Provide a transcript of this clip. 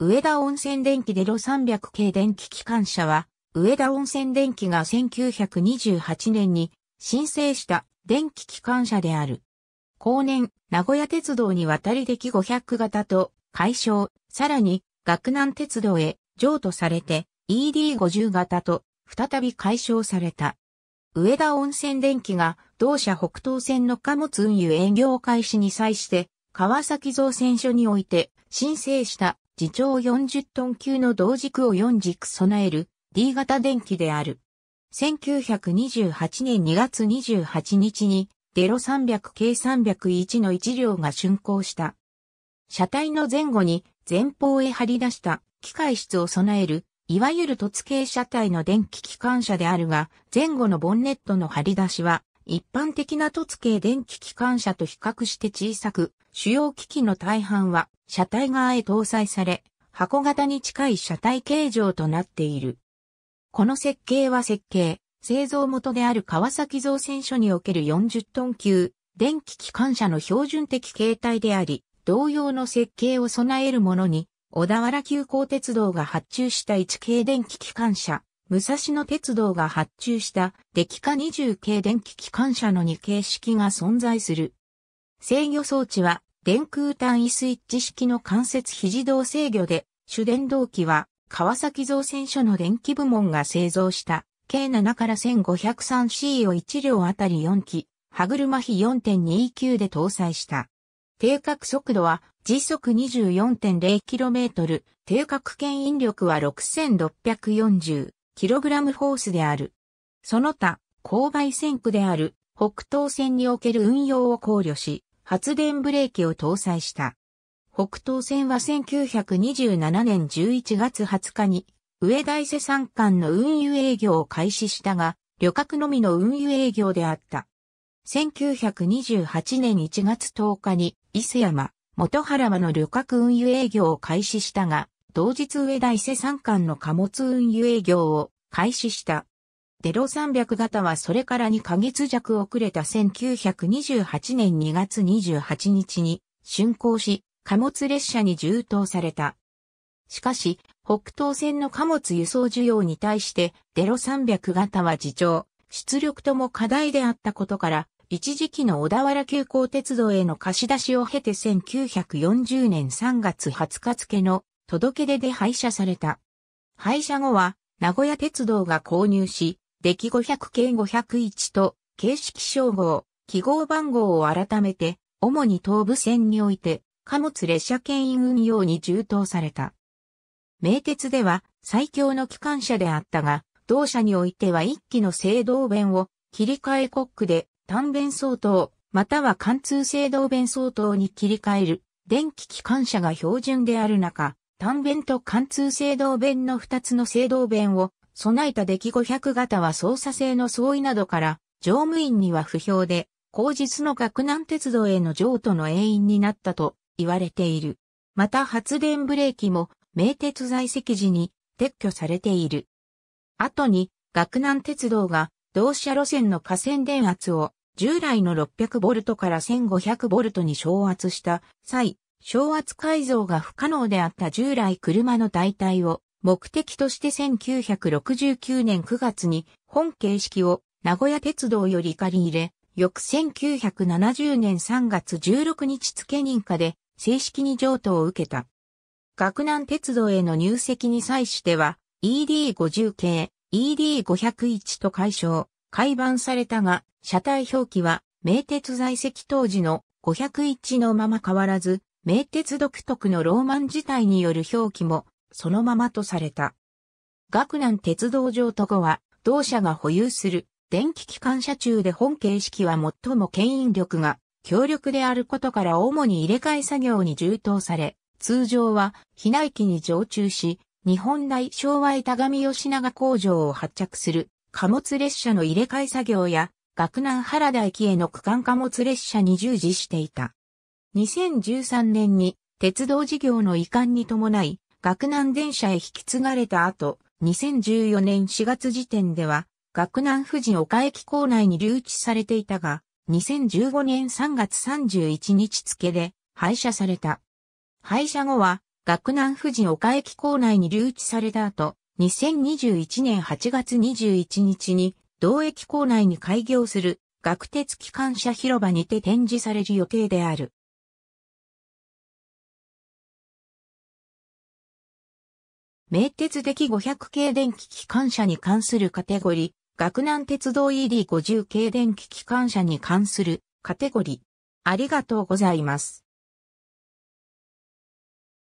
上田温泉電気で路300系電気機関車は、上田温泉電気が1928年に申請した電気機関車である。後年、名古屋鉄道に渡り出来500型と解消、さらに、学南鉄道へ譲渡されて、ED50 型と再び解消された。上田温泉電気が同社北東線の貨物運輸営業開始に際して、川崎造船所において申請した自重40トン級の同軸を4軸備える D 型電気である。1928年2月28日にデロ300 k 301の1両が竣工した。車体の前後に前方へ張り出した機械室を備える、いわゆる突形車体の電気機関車であるが、前後のボンネットの張り出しは一般的な突系電気機関車と比較して小さく、主要機器の大半は車体側へ搭載され、箱型に近い車体形状となっている。この設計は設計、製造元である川崎造船所における40トン級、電気機関車の標準的形態であり、同様の設計を備えるものに、小田原急行鉄道が発注した1系電気機関車、武蔵野鉄道が発注した来化20系電気機関車の2形式が存在する。制御装置は電空単位スイッチ式の関節非自動制御で、主電動機は川崎造船所の電気部門が製造した計7から 1503C を1両あたり4機、歯車比4.29で搭載した。定格速度は時速 24.0km、定格牽引力は6 6 4 0キログラムフォースである。その他、勾配線区である北東線における運用を考慮し、発電ブレーキを搭載した。北東線は1927年11月20日に、上大瀬山間の運輸営業を開始したが、旅客のみの運輸営業であった。1928年1月10日に伊勢山、元原間の旅客運輸営業を開始したが、同日上田伊勢山間の貨物運輸営業を開始した。デロ300型はそれから2ヶ月弱遅れた1928年2月28日に竣工し、貨物列車に充当された。しかし、北東線の貨物輸送需要に対して、デロ300型は自重、出力とも課題であったことから、一時期の小田原急行鉄道への貸し出しを経て1940年3月20日付の届け出で廃車された。廃車後は、名古屋鉄道が購入し、出来500系501と、形式称号、記号番号を改めて、主に東武線において、貨物列車牽引運用に充当された。名鉄では、最強の機関車であったが、同社においては一機の制動弁を、切り替えコックで、単弁相当、または貫通制動弁相当に切り替える、電気機関車が標準である中、単弁と貫通制動弁の2つの制動弁を備えた出来500型は操作性の相違などから、乗務員には不評で、後日の学南鉄道への譲渡の永因になったと言われている。また発電ブレーキも名鉄在籍時に撤去されている。後に、学南鉄道が同社路線の河川電圧を従来の 600V から 1500V に昇圧した際、小圧改造が不可能であった従来車の代替を目的として1969年9月に本形式を名古屋鉄道より借り入れ、翌1970年3月16日付認可で正式に譲渡を受けた。学南鉄道への入籍に際しては ED50 系、ED501 と解消、改版されたが、車体表記は名鉄在籍当時の501のまま変わらず、名鉄独特のローマン自体による表記もそのままとされた。学南鉄道上と後は、同社が保有する電気機関車中で本形式は最も牽引力が強力であることから主に入れ替え作業に充当され、通常は避内機に常駐し、日本大昭和板上吉永工場を発着する貨物列車の入れ替え作業や、学南原田駅への区間貨物列車に従事していた。2013年に鉄道事業の移管に伴い、学南電車へ引き継がれた後、2014年4月時点では、学南富士岡駅構内に留置されていたが、2015年3月31日付で廃車された。廃車後は、学南富士岡駅構内に留置された後、2021年8月21日に、同駅構内に開業する、学鉄機関車広場にて展示される予定である。名鉄的500系電気機関車に関するカテゴリー、学南鉄道 ED50 系電気機関車に関するカテゴリー。ありがとうございます。